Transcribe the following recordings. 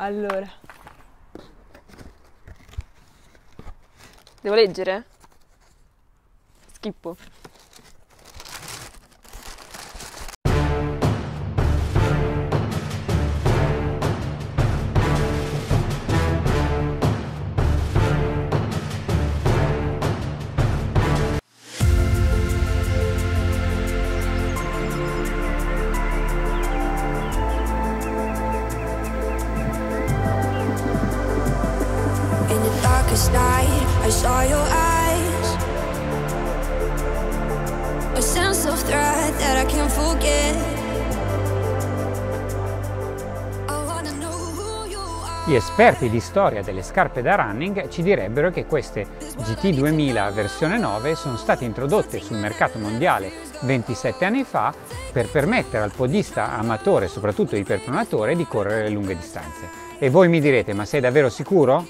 Allora. Devo leggere? Schippo. Gli esperti di storia delle scarpe da running ci direbbero che queste GT 2000 versione 9 sono state introdotte sul mercato mondiale 27 anni fa per permettere al podista amatore, soprattutto iperpronatore, di correre lunghe distanze. E voi mi direte, ma sei davvero sicuro?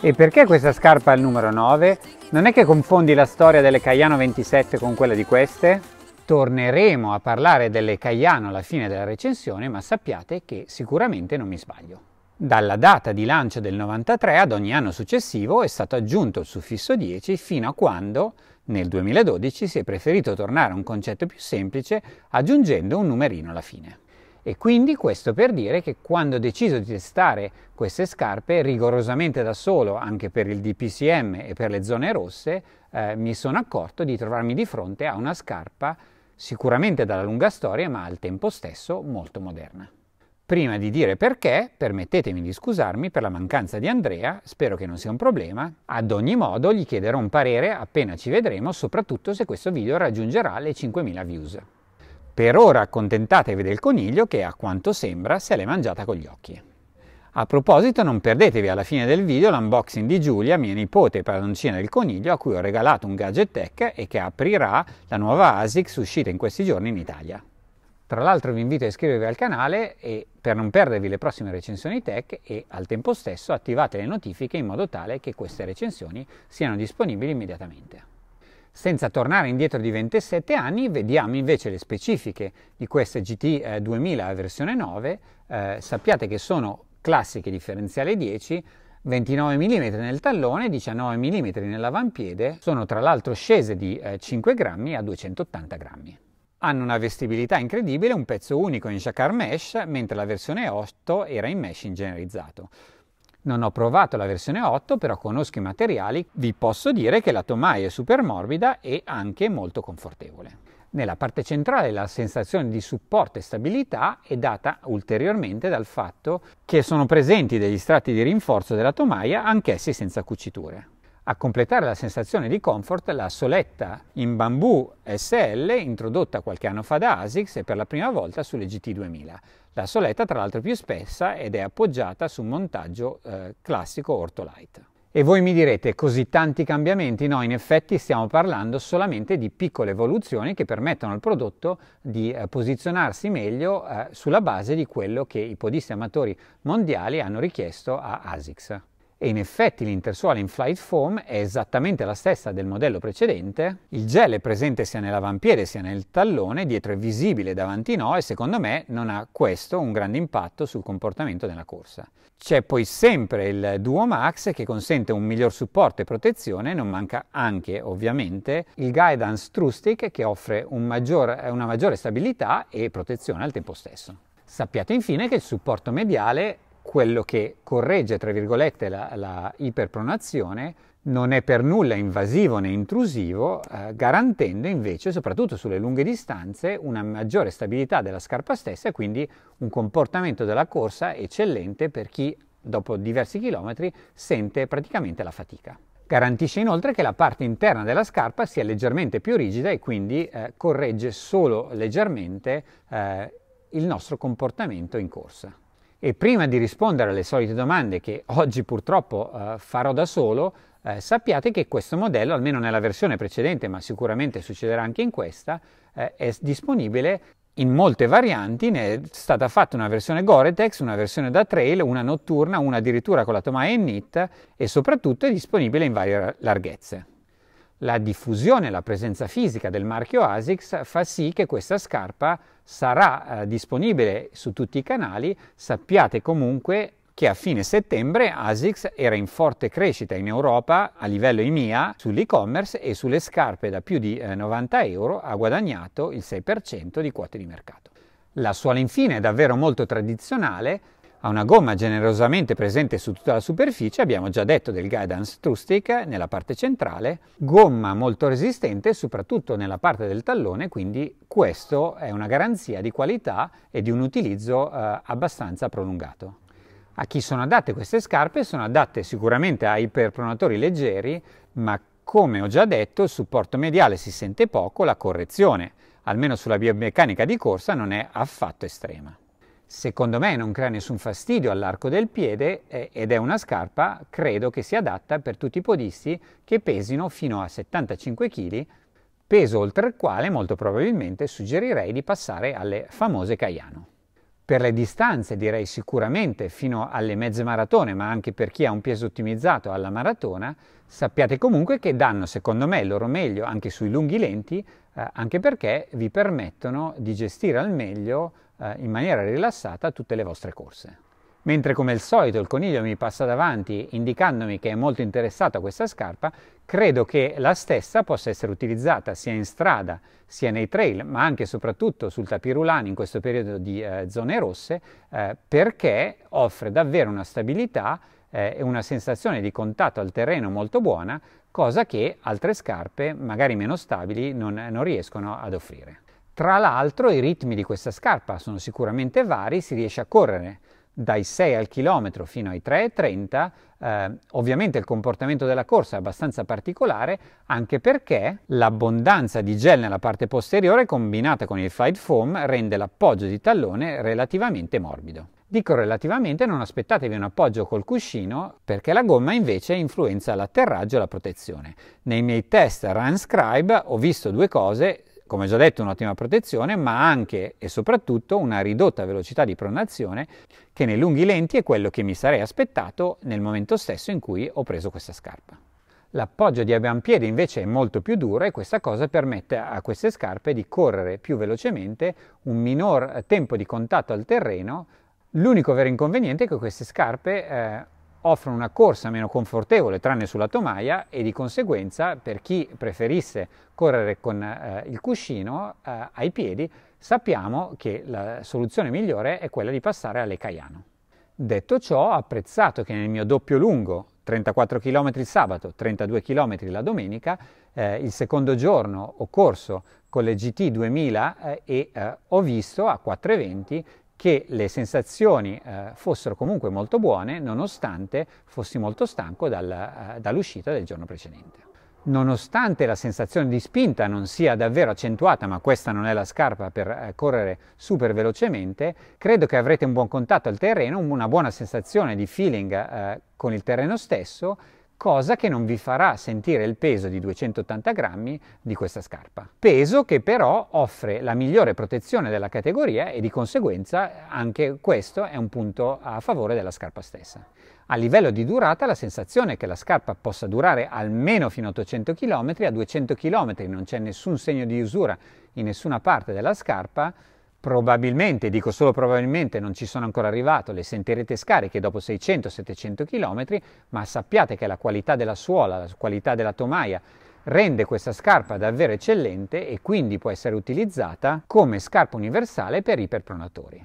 E perché questa scarpa è il numero 9? Non è che confondi la storia delle Cayano 27 con quella di queste? Torneremo a parlare delle Cayano alla fine della recensione, ma sappiate che sicuramente non mi sbaglio. Dalla data di lancio del 93 ad ogni anno successivo è stato aggiunto il suffisso 10 fino a quando nel 2012 si è preferito tornare a un concetto più semplice aggiungendo un numerino alla fine. E quindi questo per dire che quando ho deciso di testare queste scarpe rigorosamente da solo, anche per il DPCM e per le zone rosse, eh, mi sono accorto di trovarmi di fronte a una scarpa sicuramente dalla lunga storia, ma al tempo stesso molto moderna. Prima di dire perché, permettetemi di scusarmi per la mancanza di Andrea, spero che non sia un problema. Ad ogni modo gli chiederò un parere appena ci vedremo, soprattutto se questo video raggiungerà le 5.000 views. Per ora accontentatevi del coniglio che a quanto sembra se l'è mangiata con gli occhi. A proposito non perdetevi alla fine del video l'unboxing di Giulia, mia nipote padroncina del coniglio, a cui ho regalato un gadget tech e che aprirà la nuova ASICS uscita in questi giorni in Italia. Tra l'altro vi invito a iscrivervi al canale per non perdervi le prossime recensioni tech e al tempo stesso attivate le notifiche in modo tale che queste recensioni siano disponibili immediatamente. Senza tornare indietro di 27 anni, vediamo invece le specifiche di queste GT 2000 eh, versione 9. Eh, sappiate che sono classiche differenziali 10, 29 mm nel tallone, 19 mm nell'avampiede, sono tra l'altro scese di 5 eh, grammi a 280 grammi. Hanno una vestibilità incredibile, un pezzo unico in jacquard mesh, mentre la versione 8 era in mesh ingenerizzato. Non ho provato la versione 8, però conosco i materiali, vi posso dire che la tomaia è super morbida e anche molto confortevole. Nella parte centrale la sensazione di supporto e stabilità è data ulteriormente dal fatto che sono presenti degli strati di rinforzo della tomaia, anch'essi senza cuciture. A completare la sensazione di comfort la soletta in bambù SL introdotta qualche anno fa da ASICS e per la prima volta sulle GT2000. La soletta tra l'altro è più spessa ed è appoggiata su un montaggio eh, classico Ortolite. E voi mi direte, così tanti cambiamenti? No, in effetti stiamo parlando solamente di piccole evoluzioni che permettono al prodotto di eh, posizionarsi meglio eh, sulla base di quello che i podisti amatori mondiali hanno richiesto a ASICS e in effetti l'intersuola in flight foam è esattamente la stessa del modello precedente. Il gel è presente sia nell'avampiede sia nel tallone, dietro è visibile, davanti no e secondo me non ha questo un grande impatto sul comportamento della corsa. C'è poi sempre il Duo Max che consente un miglior supporto e protezione, non manca anche ovviamente il Guidance Trustic che offre un maggior, una maggiore stabilità e protezione al tempo stesso. Sappiate infine che il supporto mediale quello che corregge, tra virgolette, la, la iperpronazione non è per nulla invasivo né intrusivo, eh, garantendo invece, soprattutto sulle lunghe distanze, una maggiore stabilità della scarpa stessa e quindi un comportamento della corsa eccellente per chi dopo diversi chilometri sente praticamente la fatica. Garantisce inoltre che la parte interna della scarpa sia leggermente più rigida e quindi eh, corregge solo leggermente eh, il nostro comportamento in corsa. E prima di rispondere alle solite domande che oggi purtroppo eh, farò da solo, eh, sappiate che questo modello, almeno nella versione precedente, ma sicuramente succederà anche in questa, eh, è disponibile in molte varianti, ne è stata fatta una versione Goretex, una versione da trail, una notturna, una addirittura con la tomaia in knit e soprattutto è disponibile in varie larghezze. La diffusione e la presenza fisica del marchio ASICS fa sì che questa scarpa sarà eh, disponibile su tutti i canali. Sappiate comunque che a fine settembre ASICS era in forte crescita in Europa a livello IMIA sull'e-commerce e sulle scarpe da più di 90 eh, euro ha guadagnato il 6% di quote di mercato. La suola infine è davvero molto tradizionale, a una gomma generosamente presente su tutta la superficie, abbiamo già detto del guidance trustic nella parte centrale, gomma molto resistente soprattutto nella parte del tallone, quindi questo è una garanzia di qualità e di un utilizzo eh, abbastanza prolungato. A chi sono adatte queste scarpe? Sono adatte sicuramente ai perpronatori leggeri, ma come ho già detto il supporto mediale si sente poco, la correzione, almeno sulla biomeccanica di corsa, non è affatto estrema secondo me non crea nessun fastidio all'arco del piede eh, ed è una scarpa, credo che sia adatta per tutti i podisti che pesino fino a 75 kg, peso oltre il quale molto probabilmente suggerirei di passare alle famose Cayano. Per le distanze direi sicuramente fino alle mezze maratone, ma anche per chi ha un peso ottimizzato alla maratona, sappiate comunque che danno secondo me il loro meglio anche sui lunghi lenti, eh, anche perché vi permettono di gestire al meglio eh, in maniera rilassata tutte le vostre corse. Mentre come al solito il coniglio mi passa davanti indicandomi che è molto interessato a questa scarpa, credo che la stessa possa essere utilizzata sia in strada sia nei trail, ma anche e soprattutto sul tapirulano in questo periodo di eh, zone rosse, eh, perché offre davvero una stabilità eh, e una sensazione di contatto al terreno molto buona, cosa che altre scarpe, magari meno stabili, non, non riescono ad offrire. Tra l'altro i ritmi di questa scarpa sono sicuramente vari, si riesce a correre dai 6 al chilometro fino ai 3,30, eh, ovviamente il comportamento della corsa è abbastanza particolare anche perché l'abbondanza di gel nella parte posteriore combinata con il fight foam rende l'appoggio di tallone relativamente morbido. Dico relativamente, non aspettatevi un appoggio col cuscino perché la gomma invece influenza l'atterraggio e la protezione. Nei miei test Run Scribe ho visto due cose come già detto, un'ottima protezione, ma anche e soprattutto una ridotta velocità di pronazione che nei lunghi lenti è quello che mi sarei aspettato nel momento stesso in cui ho preso questa scarpa. L'appoggio di avampiede invece è molto più duro e questa cosa permette a queste scarpe di correre più velocemente, un minor tempo di contatto al terreno. L'unico vero inconveniente è che queste scarpe eh, offrono una corsa meno confortevole tranne sulla tomaia e di conseguenza per chi preferisse correre con eh, il cuscino eh, ai piedi sappiamo che la soluzione migliore è quella di passare alle Caiano. Detto ciò, ho apprezzato che nel mio doppio lungo 34 km il sabato, 32 km la domenica, eh, il secondo giorno ho corso con le GT 2000 eh, e eh, ho visto a 4.20 che le sensazioni eh, fossero comunque molto buone nonostante fossi molto stanco dal, eh, dall'uscita del giorno precedente. Nonostante la sensazione di spinta non sia davvero accentuata, ma questa non è la scarpa per eh, correre super velocemente, credo che avrete un buon contatto al terreno, una buona sensazione di feeling eh, con il terreno stesso cosa che non vi farà sentire il peso di 280 grammi di questa scarpa. Peso che però offre la migliore protezione della categoria e di conseguenza anche questo è un punto a favore della scarpa stessa. A livello di durata la sensazione che la scarpa possa durare almeno fino a 800 km, a 200 km non c'è nessun segno di usura in nessuna parte della scarpa, probabilmente, dico solo probabilmente, non ci sono ancora arrivato, le sentirete scariche dopo 600-700 km, ma sappiate che la qualità della suola, la qualità della tomaia, rende questa scarpa davvero eccellente e quindi può essere utilizzata come scarpa universale per iperpronatori.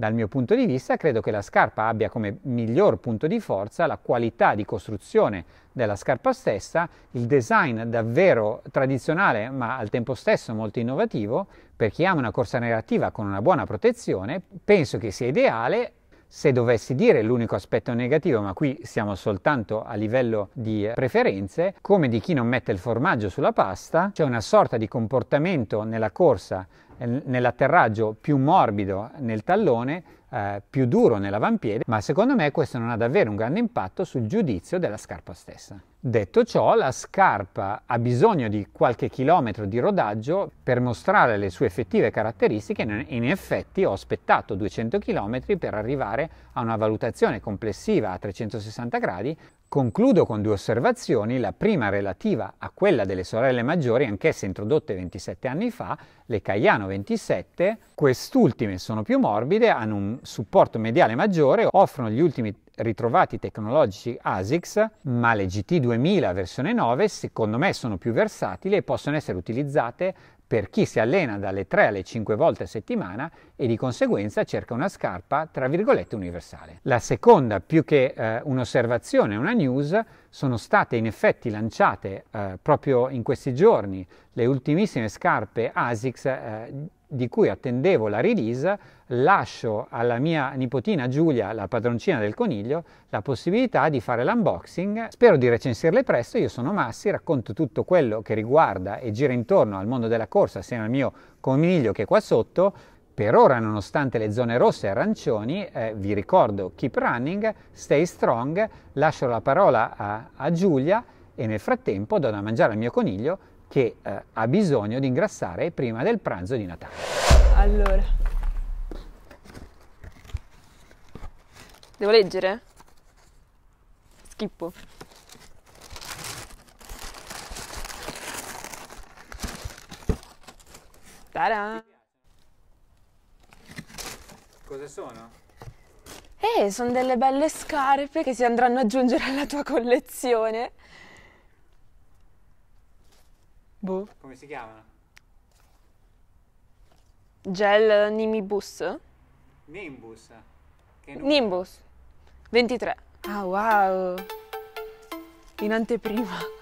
Dal mio punto di vista credo che la scarpa abbia come miglior punto di forza la qualità di costruzione della scarpa stessa, il design davvero tradizionale ma al tempo stesso molto innovativo, per chi ama una corsa negativa con una buona protezione, penso che sia ideale se dovessi dire l'unico aspetto negativo, ma qui siamo soltanto a livello di preferenze, come di chi non mette il formaggio sulla pasta, c'è una sorta di comportamento nella corsa nell'atterraggio più morbido nel tallone, eh, più duro nell'avampiede, ma secondo me questo non ha davvero un grande impatto sul giudizio della scarpa stessa. Detto ciò, la scarpa ha bisogno di qualche chilometro di rodaggio per mostrare le sue effettive caratteristiche e in effetti ho aspettato 200 km per arrivare a una valutazione complessiva a 360 gradi Concludo con due osservazioni, la prima relativa a quella delle sorelle maggiori, anch'esse introdotte 27 anni fa, le Caiano 27, quest'ultime sono più morbide, hanno un supporto mediale maggiore, offrono gli ultimi ritrovati tecnologici ASICS, ma le GT2000 versione 9 secondo me sono più versatili e possono essere utilizzate per chi si allena dalle 3 alle 5 volte a settimana e di conseguenza cerca una scarpa tra virgolette universale. La seconda, più che eh, un'osservazione, una news, sono state in effetti lanciate eh, proprio in questi giorni le ultimissime scarpe ASICS eh, di cui attendevo la release, lascio alla mia nipotina Giulia, la padroncina del coniglio, la possibilità di fare l'unboxing. Spero di recensirle presto, io sono Massi, racconto tutto quello che riguarda e gira intorno al mondo della corsa assieme al mio coniglio che è qua sotto. Per ora, nonostante le zone rosse e arancioni, eh, vi ricordo keep running, stay strong, lascio la parola a, a Giulia e nel frattempo do da mangiare al mio coniglio che eh, ha bisogno di ingrassare prima del pranzo di Natale. Allora. Devo leggere? Schippo. Ta-da! Cosa sono? Eh, sono delle belle scarpe che si andranno ad aggiungere alla tua collezione. Boh. Come si chiamano? Gel Nimibus? Nimbus. Nimbus. 23. Ah, wow. In anteprima.